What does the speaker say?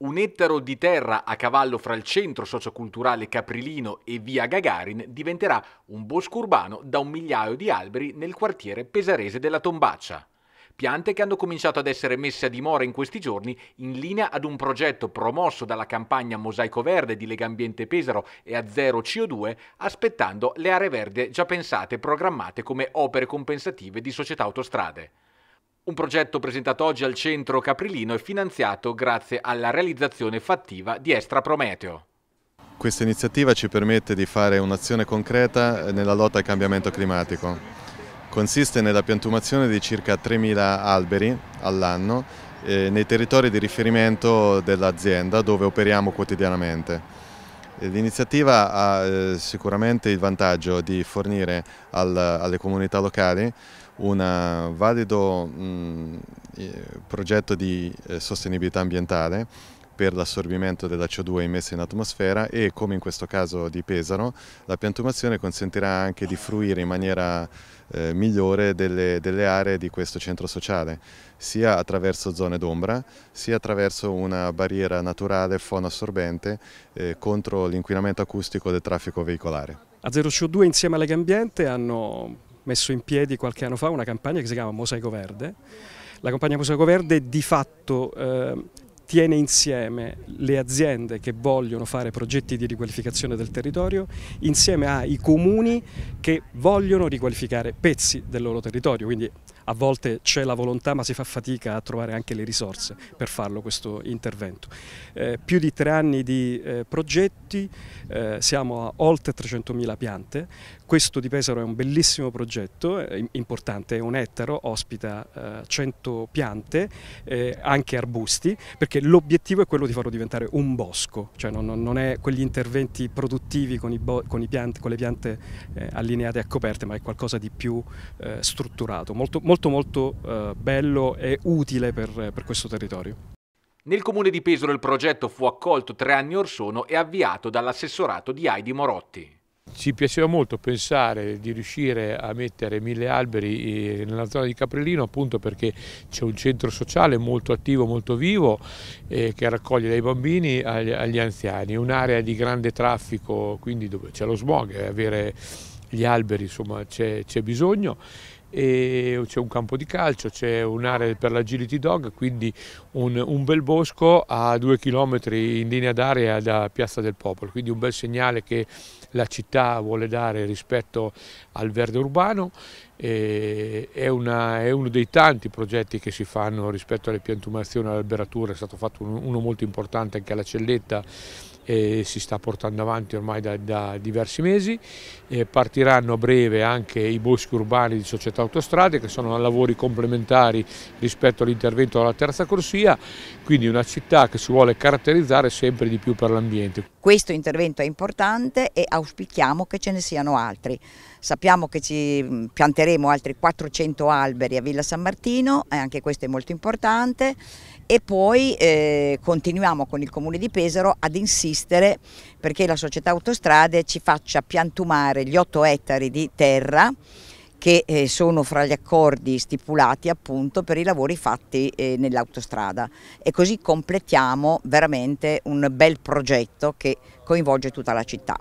un ettaro di terra a cavallo fra il centro socioculturale caprilino e via Gagarin diventerà un bosco urbano da un migliaio di alberi nel quartiere pesarese della Tombaccia. Piante che hanno cominciato ad essere messe a dimora in questi giorni in linea ad un progetto promosso dalla campagna Mosaico Verde di Legambiente Pesaro e a zero CO2, aspettando le aree verde già pensate e programmate come opere compensative di società autostrade. Un progetto presentato oggi al centro Caprilino e finanziato grazie alla realizzazione fattiva di Estra Prometeo. Questa iniziativa ci permette di fare un'azione concreta nella lotta al cambiamento climatico. Consiste nella piantumazione di circa 3.000 alberi all'anno eh, nei territori di riferimento dell'azienda dove operiamo quotidianamente. Eh, l'iniziativa ha eh, sicuramente il vantaggio di fornire alle comunità locali un valido mh, mm, eh, progetto di eh, sostenibilità ambientale per l'assorbimento della CO2 immessa in atmosfera e come in questo caso di Pesaro la piantumazione consentirà anche di fruire in maniera eh, migliore delle, delle, aree di questo centro sociale sia attraverso zone d'ombra sia attraverso una barriera naturale fonoassorbente eh, contro l'inquinamento acustico del traffico veicolare. A Zero CO2 insieme a Legambiente hanno messo in piedi qualche anno fa una campagna che si chiama Mosaico Verde. La campagna Mosaico Verde di fatto eh, tiene insieme le aziende che vogliono fare progetti di riqualificazione del territorio insieme ai comuni che vogliono riqualificare pezzi del loro territorio, quindi a volte c'è la volontà ma si fa fatica a trovare anche le risorse per farlo questo intervento. Eh, più di tre anni di eh, progetti, eh, siamo a oltre 300.000 piante, questo di Pesaro è un bellissimo progetto, eh, importante, è un ettaro, ospita 100 eh, piante, eh, anche arbusti, perché l'obiettivo è quello di farlo diventare un bosco, cioè non, non è quegli interventi produttivi con, i con, i piante, con le piante allineate a coperte, ma è qualcosa di più strutturato, molto, molto molto molto eh, bello e utile per, per questo territorio. Nel comune di Pesaro il progetto fu accolto tre anni or sono e avviato dall'assessorato di Aidi Morotti. Ci piaceva molto pensare di riuscire a mettere mille alberi eh, nella zona di Caprellino appunto perché c'è un centro sociale molto attivo, molto vivo eh, che raccoglie dai bambini agli, agli anziani, un'area di grande traffico quindi dove c'è lo smog, eh, avere gli alberi insomma c'è bisogno c'è un campo di calcio, c'è un'area per l'agility dog, quindi un, un, bel bosco a due chilometri in linea d'aria da Piazza del Popolo, quindi un bel segnale che la città vuole dare rispetto al verde urbano, è, una, è, uno dei tanti progetti che si fanno rispetto alle piantumazioni e all'alberatura, è stato fatto uno molto importante anche alla Celletta e si sta portando avanti ormai da, da diversi mesi, e partiranno a breve anche i boschi urbani di società autostrade che sono lavori complementari rispetto all'intervento della terza corsia, quindi una città che si vuole caratterizzare sempre di più per l'ambiente. Questo intervento è importante e auspichiamo che ce ne siano altri. Sappiamo che ci mm, pianteremo altri 400 alberi a Villa San Martino, e anche questo è molto importante, e poi eh, continuiamo con il Comune di Pesaro ad insistere perché la società autostrade ci faccia piantumare gli 8 ettari di terra che eh, sono fra gli accordi stipulati appunto per i lavori fatti eh, nell'autostrada e così completiamo veramente un bel progetto che coinvolge tutta la città.